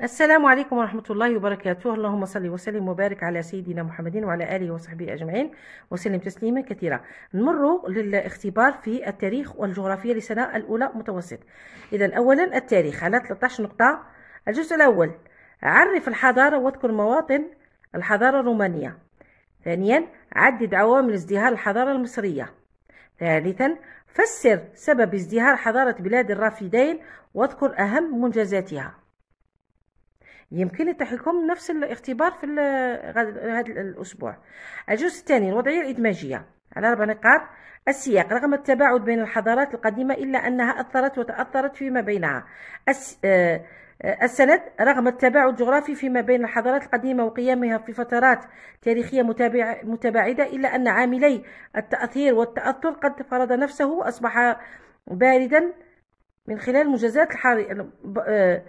السلام عليكم ورحمة الله وبركاته اللهم صل وسلم وبارك على سيدنا محمد وعلى آله وصحبه أجمعين وسلم تسليما كثيرا نمر للاختبار في التاريخ والجغرافيا للسنة الأولى متوسط إذا أولا التاريخ على 13 نقطة الجزء الأول عرف الحضارة واذكر مواطن الحضارة الرومانية ثانيا عدد عوامل ازدهار الحضارة المصرية ثالثا فسر سبب ازدهار حضارة بلاد الرافدين واذكر أهم منجزاتها يمكن لكم نفس الاختبار في هذا الأسبوع الجزء الثاني الوضعية الإدماجية على أربع نقاط السياق رغم التباعد بين الحضارات القديمة إلا أنها أثرت وتأثرت فيما بينها آه، السند رغم التباعد الجغرافي فيما بين الحضارات القديمة وقيامها في فترات تاريخية متباعدة إلا أن عاملي التأثير والتأثر قد فرض نفسه وأصبح باردا من خلال مجازات الحر... آه،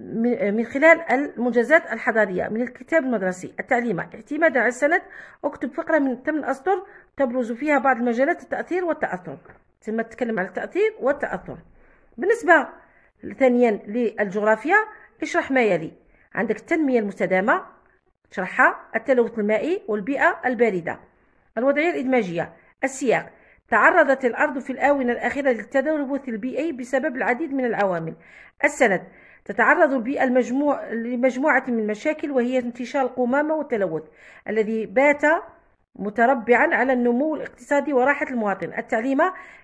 آه، من خلال المنجزات الحضارية من الكتاب المدرسي التعليمة اعتمادا على السند اكتب فقرة من ثمان أسطر تبرز فيها بعض المجالات التأثير والتأثر تم تتكلم على التأثير والتأثر بالنسبة ثانيا للجغرافيا اشرح ما يلي عندك التنمية المستدامة اشرحها التلوث المائي والبيئة الباردة الوضعية الإدماجية السياق تعرضت الأرض في الآونة الأخيرة للتذبذب البيئي بسبب العديد من العوامل السند تتعرض البيئة المجموع لمجموعة من المشاكل وهي انتشار القمامة والتلوث الذي بات متربعا على النمو الاقتصادي وراحة المواطن التعليم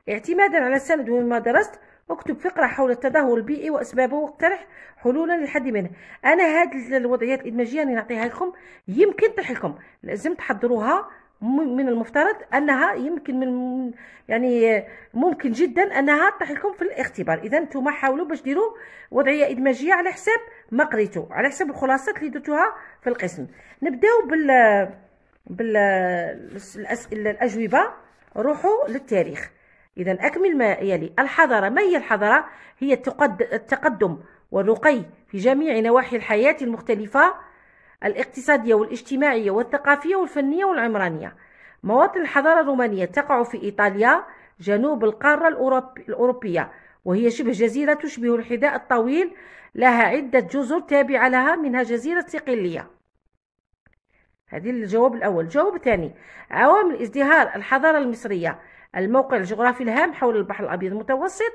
اعتمادا على السند ومما درست اكتب فقرة حول التدهور البيئي وأسبابه واقترح حلولا للحد منه أنا هذه الوضعيات الإدماجية اللي نعطيها لكم يمكن تحلكم لازم تحضروها من المفترض انها يمكن من يعني ممكن جدا انها تطيح لكم في الاختبار اذا نتوما حاولوا باش ديروا وضعيه ادماجيه على حساب ما قريتو على حساب الخلاصات اللي درتوها في القسم نبداو بال بال الاسئله الاجوبه روحوا للتاريخ اذا اكمل ما يلي الحضاره ما هي الحضاره هي التقدم والرقي في جميع نواحي الحياه المختلفه الاقتصادية والاجتماعية والثقافية والفنية والعمرانية مواطن الحضارة الرومانية تقع في إيطاليا جنوب القارة الأوروبية وهي شبه جزيرة تشبه الحذاء الطويل لها عدة جزر تابعة لها منها جزيرة صقلية هذه الجواب الأول الجواب الثاني عوامل ازدهار الحضارة المصرية الموقع الجغرافي الهام حول البحر الأبيض المتوسط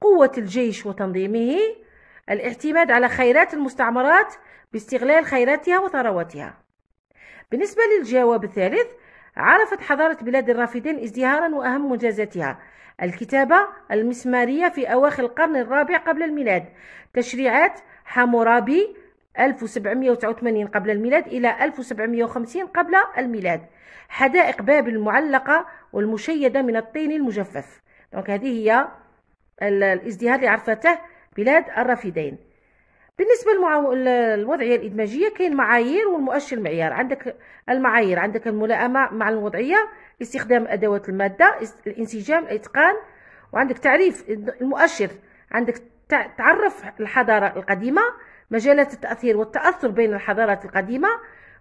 قوة الجيش وتنظيمه الاعتماد على خيرات المستعمرات باستغلال خيراتها وثرواتها بالنسبة للجواب الثالث عرفت حضارة بلاد الرافدين ازدهارا وأهم منجزاتها الكتابة المسمارية في أواخر القرن الرابع قبل الميلاد تشريعات حمورابي 1789 قبل الميلاد إلى 1750 قبل الميلاد حدائق بابل المعلقة والمشيدة من الطين المجفف دونك هذه هي الازدهار اللي عرفته بلاد الرافدين بالنسبه للوضعيه الادماجيه كاين معايير والمؤشر المعيار عندك المعايير عندك الملائمه مع الوضعيه استخدام ادوات الماده الانسجام الاتقان وعندك تعريف المؤشر عندك تعرف الحضاره القديمه مجالات التاثير والتاثر بين الحضارات القديمه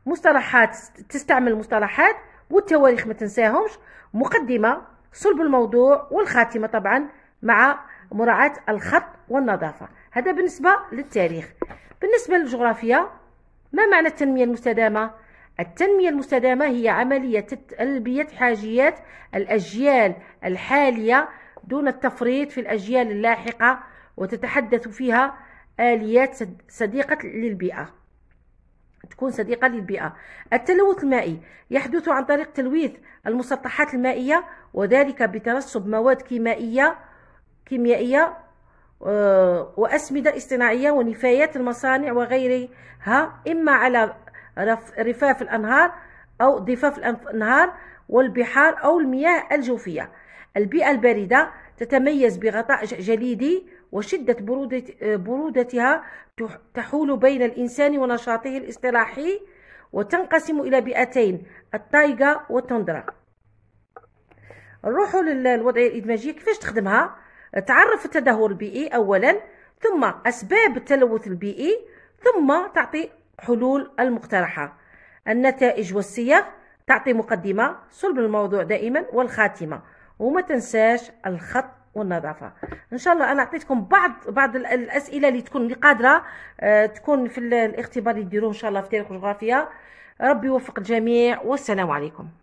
مصطلحات تستعمل مصطلحات والتواريخ ما تنساهمش مقدمه صلب الموضوع والخاتمه طبعا مع مراعاة الخط والنظافة هذا بالنسبة للتاريخ بالنسبة للجغرافيا ما معنى التنمية المستدامة؟ التنمية المستدامة هي عملية تلبية حاجيات الأجيال الحالية دون التفريط في الأجيال اللاحقة وتتحدث فيها آليات صديقة للبيئة تكون صديقة للبيئة التلوث المائي يحدث عن طريق تلويث المسطحات المائية وذلك بترسب مواد كيمائية كيميائية آه، وأسمدة اصطناعية ونفايات المصانع وغيرها إما على رفاف الأنهار أو ضفاف الأنهار والبحار أو المياه الجوفية البيئة الباردة تتميز بغطاء جليدي وشدة برودة برودتها تحول بين الإنسان ونشاطه الاصطلاحي وتنقسم إلى بيئتين التايغا والتندرا نروحوا للوضعية الإدماجية كيفاش تخدمها تعرف التدهور البيئي e أولا ثم أسباب التلوث البيئي e، ثم تعطي حلول المقترحة النتائج والسياق تعطي مقدمة صلب الموضوع دائما والخاتمة وما تنساش الخط والنظافة إن شاء الله أنا أعطيتكم بعض بعض الأسئلة اللي تكون اللي قادرة آه، تكون في الاختبار اللي ديروه إن شاء الله في تاريخ الجغرافيا ربي يوفق الجميع والسلام عليكم